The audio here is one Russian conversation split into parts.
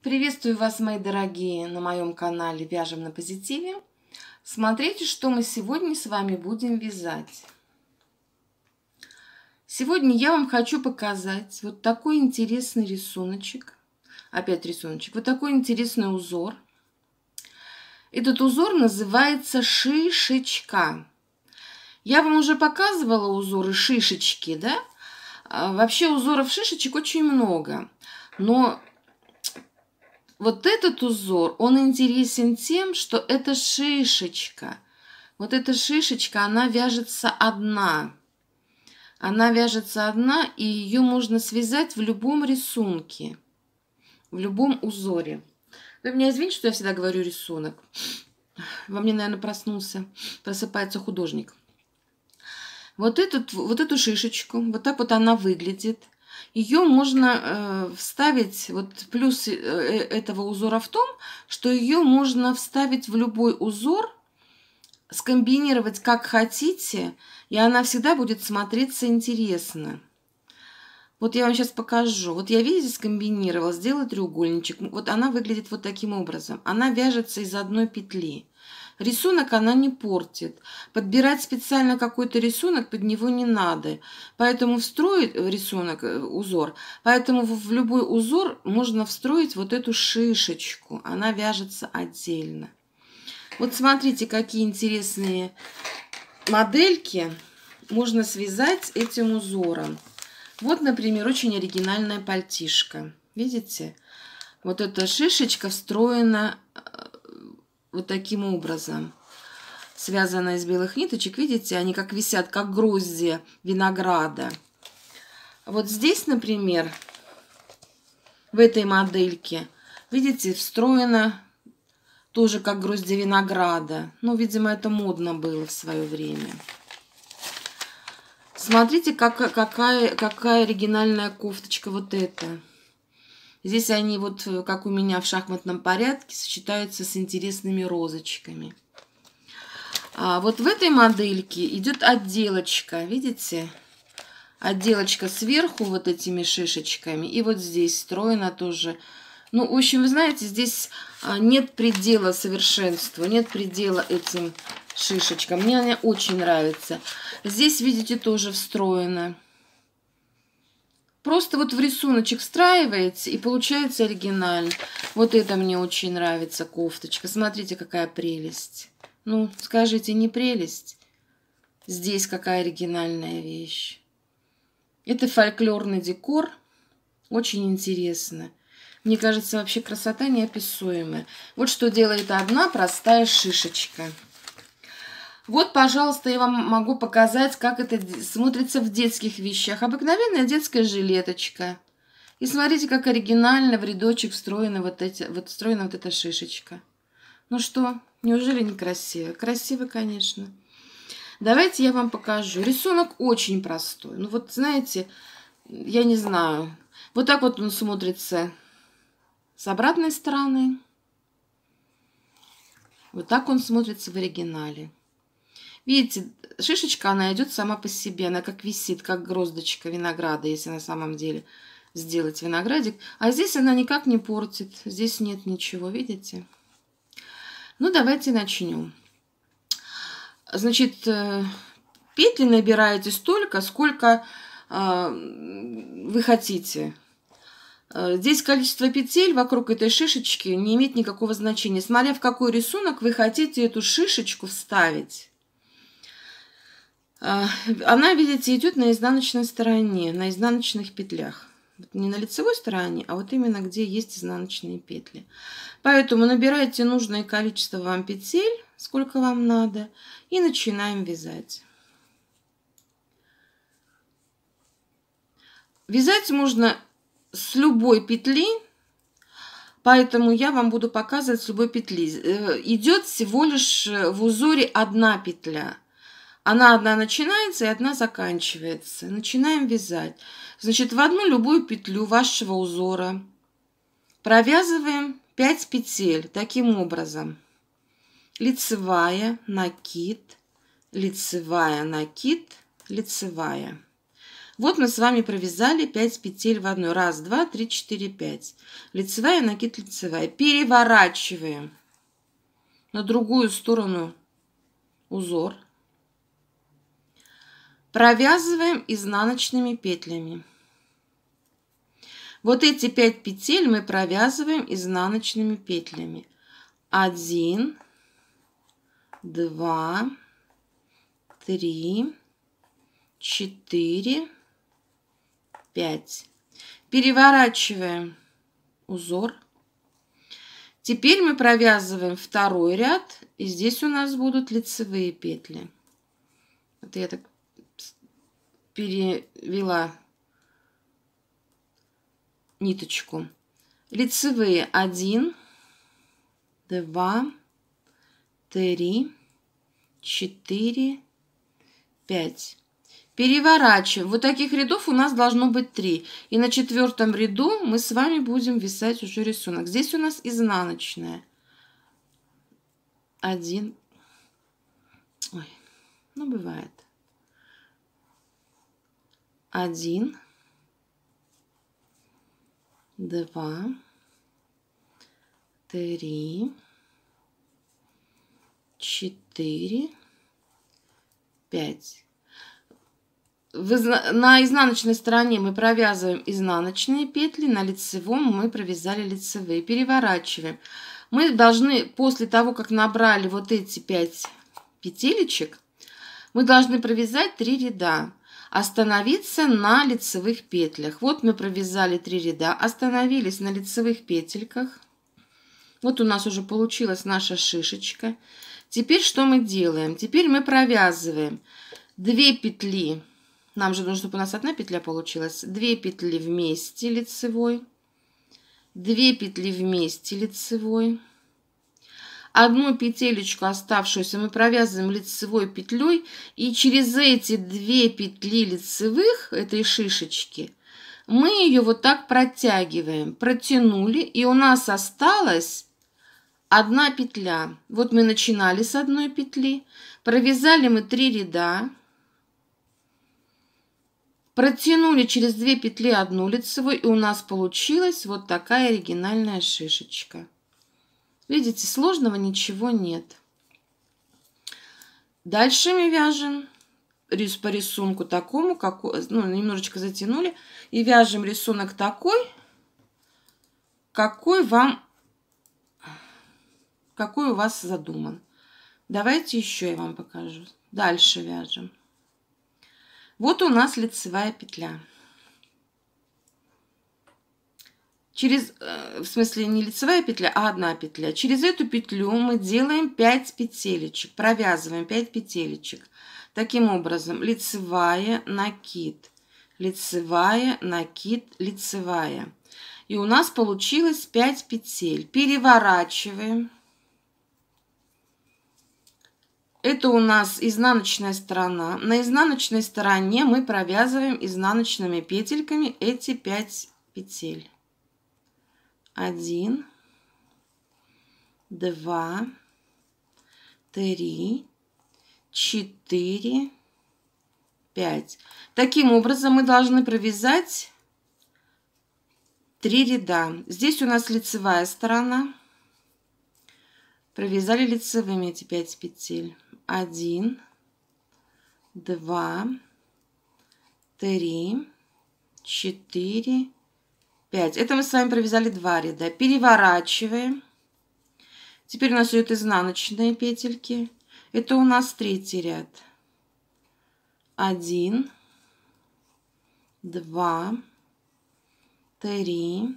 Приветствую вас, мои дорогие, на моем канале «Вяжем на позитиве». Смотрите, что мы сегодня с вами будем вязать. Сегодня я вам хочу показать вот такой интересный рисуночек. Опять рисуночек. Вот такой интересный узор. Этот узор называется шишечка. Я вам уже показывала узоры шишечки, да? А, вообще узоров шишечек очень много. Но вот этот узор, он интересен тем, что это шишечка. Вот эта шишечка, она вяжется одна. Она вяжется одна, и ее можно связать в любом рисунке, в любом узоре. Вы меня извините, что я всегда говорю рисунок. Во мне, наверное, проснулся, просыпается художник. Вот, этот, вот эту шишечку, вот так вот она выглядит – ее можно э, вставить, вот плюс э, э этого узора в том, что ее можно вставить в любой узор, скомбинировать как хотите, и она всегда будет смотреться интересно. Вот я вам сейчас покажу. Вот я, видите, скомбинировала, сделала треугольничек. Вот она выглядит вот таким образом. Она вяжется из одной петли. Рисунок она не портит. Подбирать специально какой-то рисунок под него не надо. Поэтому встроить э, рисунок, э, узор, поэтому в любой узор можно встроить вот эту шишечку. Она вяжется отдельно. Вот смотрите, какие интересные модельки можно связать этим узором. Вот, например, очень оригинальная пальтишка. Видите? Вот эта шишечка встроена э, вот таким образом. связана из белых ниточек, видите, они как висят, как грозди винограда. Вот здесь, например, в этой модельке, видите, встроено тоже как грозди винограда. Ну, видимо, это модно было в свое время. Смотрите, как, какая, какая оригинальная кофточка вот эта. Здесь они вот, э, как у меня в шахматном порядке, сочетаются с интересными розочками. А вот в этой модельке идет отделочка, видите? Отделочка сверху вот этими шишечками. И вот здесь встроена тоже. Ну, в общем, вы знаете, здесь а, нет предела совершенству, нет предела этим шишечкам. Мне они очень нравятся. Здесь, видите, тоже встроена просто вот в рисуночек встраивается, и получается оригинально. Вот это мне очень нравится кофточка. Смотрите, какая прелесть. Ну, скажите, не прелесть? Здесь какая оригинальная вещь. Это фольклорный декор. Очень интересно. Мне кажется, вообще красота неописуемая. Вот что делает одна простая шишечка. Вот, пожалуйста, я вам могу показать, как это смотрится в детских вещах. Обыкновенная детская жилеточка. И смотрите, как оригинально в рядочек встроена вот, эти, вот, встроена вот эта шишечка. Ну что, неужели не красиво? Красиво, конечно. Давайте я вам покажу. Рисунок очень простой. Ну вот, знаете, я не знаю. Вот так вот он смотрится с обратной стороны. Вот так он смотрится в оригинале. Видите, шишечка, она идет сама по себе, она как висит, как гроздочка винограда, если на самом деле сделать виноградик. А здесь она никак не портит, здесь нет ничего, видите? Ну, давайте начнем. Значит, э, петли набираете столько, сколько э, вы хотите. Э, здесь количество петель вокруг этой шишечки не имеет никакого значения. Смотря в какой рисунок вы хотите эту шишечку вставить. А, она, видите, идет на изнаночной стороне, на изнаночных петлях. Не на лицевой стороне, а вот именно где есть изнаночные петли. Поэтому набирайте нужное количество вам петель, сколько вам надо, и начинаем вязать. Вязать можно с любой петли, поэтому я вам буду показывать с любой петли. Э, идет всего лишь э, в узоре одна петля – она одна начинается и одна заканчивается. Начинаем вязать. Значит, в одну любую петлю вашего узора провязываем 5 петель таким образом. Лицевая, накид, лицевая, накид, лицевая. Вот мы с вами провязали 5 петель в одной. Раз, два, три, четыре, пять. Лицевая, накид, лицевая. Переворачиваем на другую сторону узор. Провязываем изнаночными петлями. Вот эти 5 петель мы провязываем изнаночными петлями. 1, 2, 3, 4, 5. Переворачиваем узор. Теперь мы провязываем второй ряд, и здесь у нас будут лицевые петли. Вот я так перевела ниточку. Лицевые 1, 2, 3, 4, 5. Переворачиваем. Вот таких рядов у нас должно быть 3. И на четвертом ряду мы с вами будем вязать уже рисунок. Здесь у нас изнаночная. 1. ну бывает. Один, два, три, четыре, пять. На изнаночной стороне мы провязываем изнаночные петли, на лицевом мы провязали лицевые. Переворачиваем. Мы должны после того, как набрали вот эти пять петелечек, мы должны провязать три ряда остановиться на лицевых петлях. Вот мы провязали 3 ряда, остановились на лицевых петельках. Вот у нас уже получилась наша шишечка. Теперь что мы делаем? Теперь мы провязываем 2 петли. Нам же нужно, чтобы у нас одна петля получилась. 2 петли вместе лицевой. 2 петли вместе лицевой. Одну петелечку оставшуюся мы провязываем лицевой петлей, и через эти две петли лицевых этой шишечки мы ее вот так протягиваем. Протянули, и у нас осталась одна петля. Вот мы начинали с одной петли, провязали мы три ряда, протянули через две петли одну лицевую, и у нас получилась вот такая оригинальная шишечка. Видите, сложного ничего нет. Дальше мы вяжем рис по рисунку такому, как, ну, немножечко затянули, и вяжем рисунок такой, какой вам, какой у вас задуман. Давайте еще я вам покажу. Дальше вяжем. Вот у нас лицевая петля. через, э, в смысле не лицевая петля, а одна петля. Через эту петлю мы делаем 5 петелечек, провязываем 5 петелечек. Таким образом, лицевая, накид, лицевая, накид, лицевая. И у нас получилось 5 петель. Переворачиваем. Это у нас изнаночная сторона. На изнаночной стороне мы провязываем изнаночными петельками эти 5 петель один, два, три, четыре, пять. Таким образом мы должны провязать три ряда. Здесь у нас лицевая сторона. Провязали лицевыми эти пять петель. Один, два, три, четыре, 5. Это мы с вами провязали два ряда. Переворачиваем. Теперь у нас идет изнаночные петельки. Это у нас третий ряд. 1, 2, 3,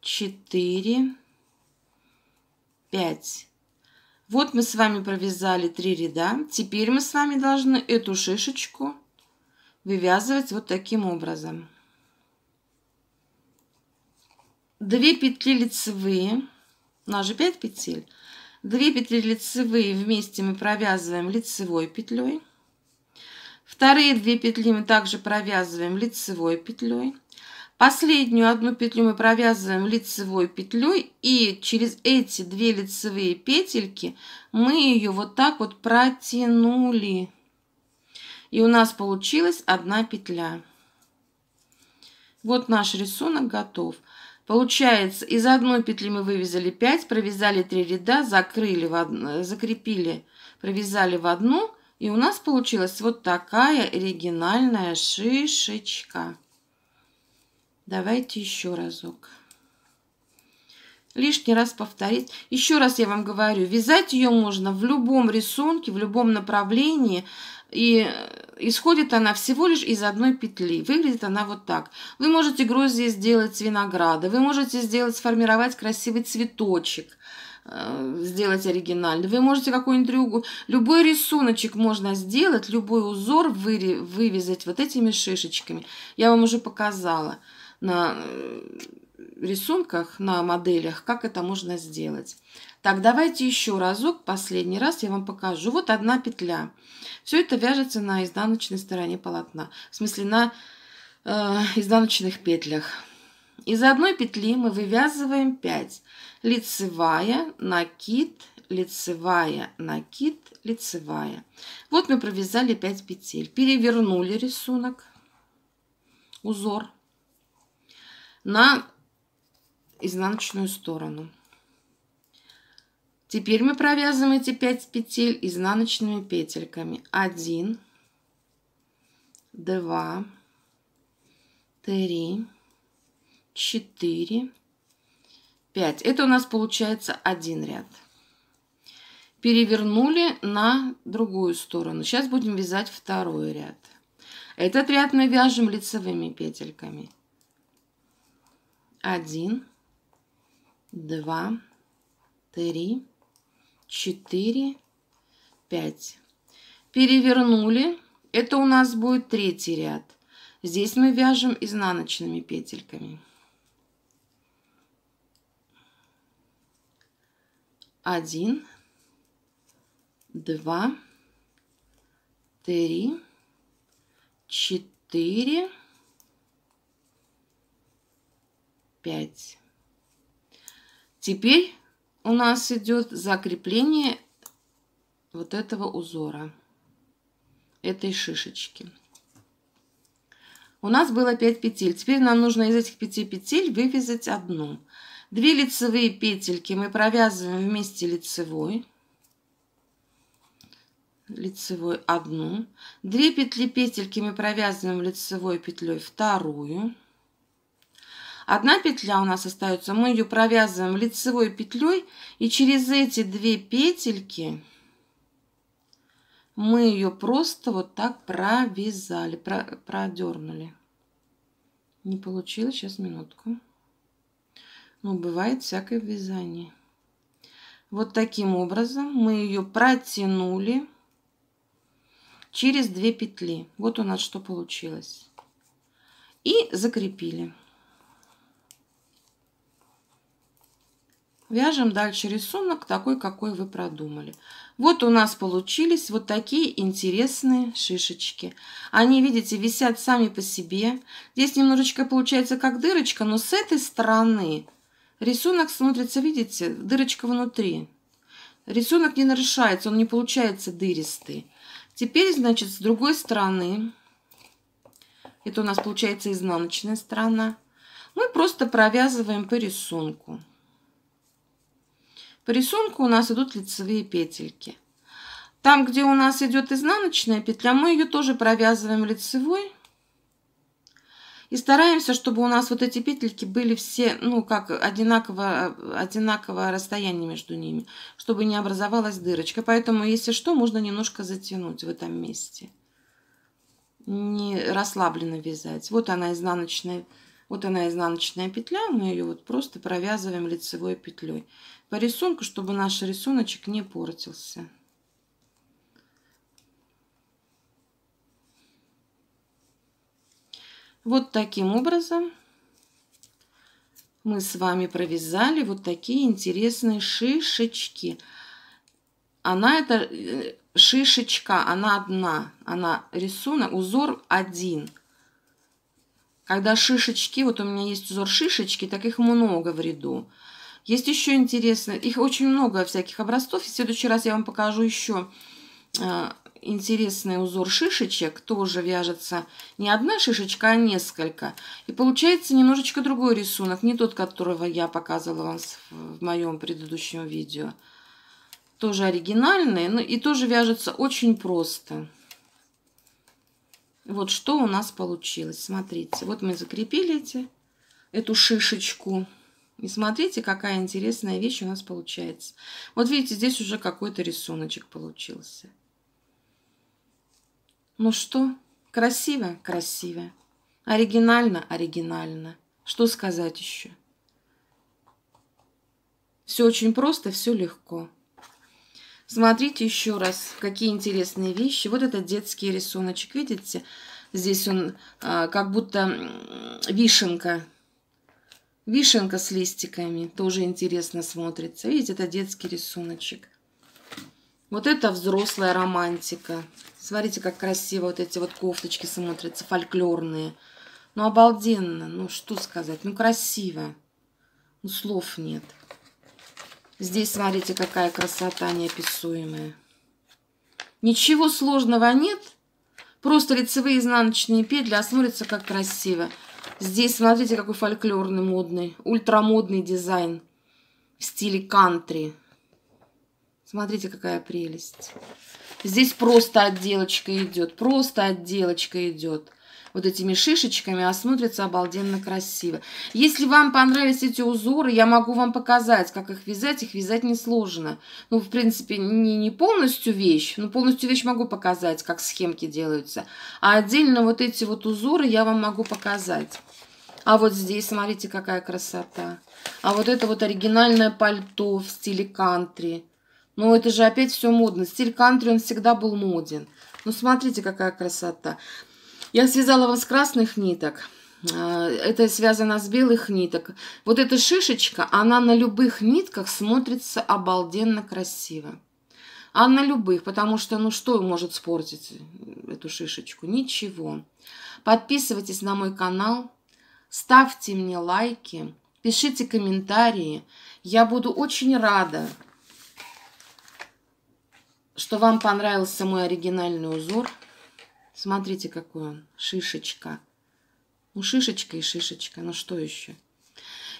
4, 5. Вот мы с вами провязали 3 ряда. Теперь мы с вами должны эту шишечку вывязывать вот таким образом. 2 петли лицевые, у нас же 5 петель, 2 петли лицевые вместе мы провязываем лицевой петлей, вторые 2 петли мы также провязываем лицевой петлей, последнюю одну петлю мы провязываем лицевой петлей и через эти 2 лицевые петельки мы ее вот так вот протянули. И у нас получилась одна петля. Вот наш рисунок готов. Получается, из одной петли мы вывязали 5, провязали 3 ряда, закрыли в од... Э, закрепили, провязали в одну, и у нас получилась вот такая оригинальная шишечка. Давайте еще разок лишний раз повторить. Еще раз я вам говорю, вязать ее можно в любом рисунке, в любом направлении, и э, исходит она всего лишь из одной петли. Выглядит она вот так. Вы можете грузди сделать винограда, вы можете сделать, сформировать красивый цветочек, э, сделать оригинально, Вы можете какую нибудь треугольник, любой рисуночек можно сделать, любой узор вывязать вот этими шишечками. Я вам уже показала на э, рисунках, на моделях, как это можно сделать. Так, давайте еще разок, последний раз я вам покажу. Вот одна петля. Все это вяжется на изнаночной стороне полотна, в смысле на э, изнаночных петлях. Из одной петли мы вывязываем 5. Лицевая, накид, лицевая, накид, лицевая. Вот мы провязали 5 петель. Перевернули рисунок, узор на изнаночную сторону. Теперь мы провязываем эти 5 петель изнаночными петельками. 1, 2, 3, 4, 5. Это у нас получается один ряд. Перевернули на другую сторону. Сейчас будем вязать второй ряд. Этот ряд мы вяжем лицевыми петельками. 1, 2, два, три, четыре, пять. Перевернули. Это у нас будет третий ряд. Здесь мы вяжем изнаночными петельками. Один, два, три, четыре, пять. Теперь у нас идет закрепление вот этого узора, этой шишечки. У нас было 5 петель. Теперь нам нужно из этих 5 петель вывязать одну. Две лицевые петельки мы провязываем вместе лицевой. Лицевой одну. Две петли петельки мы провязываем лицевой петлей вторую. Одна петля у нас остается, мы ее провязываем лицевой петлей, и через эти две петельки мы ее просто вот так провязали, про, продернули. Не получилось, сейчас минутку. Ну, бывает всякое вязание. Вот таким образом мы ее протянули через две петли. Вот у нас что получилось. И закрепили. Вяжем дальше рисунок такой, какой вы продумали. Вот у нас получились вот такие интересные шишечки. Они, видите, висят сами по себе. Здесь немножечко получается как дырочка, но с этой стороны рисунок смотрится, видите, дырочка внутри. Рисунок не нарушается, он не получается дыристый. Теперь, значит, с другой стороны, это у нас получается изнаночная сторона, мы просто провязываем по рисунку. По рисунку у нас идут лицевые петельки. Там, где у нас идет изнаночная петля, мы ее тоже провязываем лицевой. И стараемся, чтобы у нас вот эти петельки были все, ну, как одинаково, одинаковое расстояние между ними, чтобы не образовалась дырочка. Поэтому, если что, можно немножко затянуть в этом месте. Не расслабленно вязать. Вот она изнаночная, вот она изнаночная петля, мы ее вот просто провязываем лицевой петлей по рисунку, чтобы наш рисуночек не портился. Вот таким образом мы с вами провязали вот такие интересные шишечки. Она это э, шишечка, она одна, она рисунок, узор один. Когда шишечки, вот у меня есть узор шишечки, так их много в ряду. Есть еще интересно, их очень много всяких образцов. в следующий раз я вам покажу еще э, интересный узор шишечек. Тоже вяжется не одна шишечка, а несколько. И получается немножечко другой рисунок. Не тот, которого я показывала вам в моем предыдущем видео. Тоже оригинальный, но и тоже вяжется очень просто. Вот что у нас получилось. Смотрите, вот мы закрепили эти, эту шишечку. И смотрите, какая интересная вещь у нас получается. Вот видите, здесь уже какой-то рисуночек получился. Ну что, красиво? Красиво. Оригинально? Оригинально. Что сказать еще? Все очень просто, все легко. Смотрите еще раз, какие интересные вещи. Вот этот детский рисуночек, видите? Здесь он а, как будто вишенка Вишенка с листиками тоже интересно смотрится. Видите, это детский рисуночек. Вот это взрослая романтика. Смотрите, как красиво вот эти вот кофточки смотрятся, фольклорные. Ну, обалденно. Ну, что сказать? Ну, красиво. Ну, слов нет. Здесь, смотрите, какая красота неописуемая. Ничего сложного нет. Просто лицевые изнаночные петли, а смотрится как красиво. Здесь смотрите, какой фольклорный, модный, ультрамодный дизайн в стиле кантри. Смотрите, какая прелесть. Здесь просто отделочка идет, просто отделочка идет вот этими шишечками, а смотрится обалденно красиво. Если вам понравились эти узоры, я могу вам показать, как их вязать. Их вязать несложно. Ну, в принципе, не, не полностью вещь, но полностью вещь могу показать, как схемки делаются. А отдельно вот эти вот узоры я вам могу показать. А вот здесь, смотрите, какая красота. А вот это вот оригинальное пальто в стиле кантри. Ну, это же опять все модно. Стиль кантри, он всегда был моден. Ну, смотрите, какая красота. Я связала вам с красных ниток. А, это связано с белых ниток. Вот эта шишечка, она на любых нитках смотрится обалденно красиво. А на любых, потому что, ну что может спортить эту шишечку? Ничего. Подписывайтесь на мой канал, ставьте мне лайки, пишите комментарии. Я буду очень рада, что вам понравился мой оригинальный узор. Смотрите, какой он. Шишечка. Ну, шишечка и шишечка. Ну, что еще?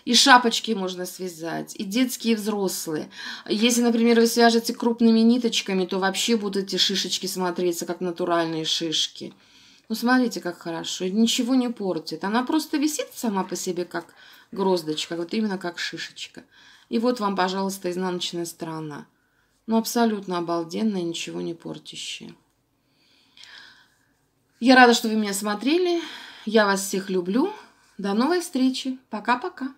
И шапочки можно связать, и детские, и взрослые. Если, например, вы свяжете крупными ниточками, то вообще будут эти шишечки смотреться, как натуральные шишки. Ну, смотрите, как хорошо. Ничего не портит. Она просто висит сама по себе, как гроздочка, вот именно как шишечка. И вот вам, пожалуйста, изнаночная сторона. Ну, абсолютно обалденная, ничего не портящая. Я рада, что вы меня смотрели. Я вас всех люблю. До новой встречи. Пока-пока.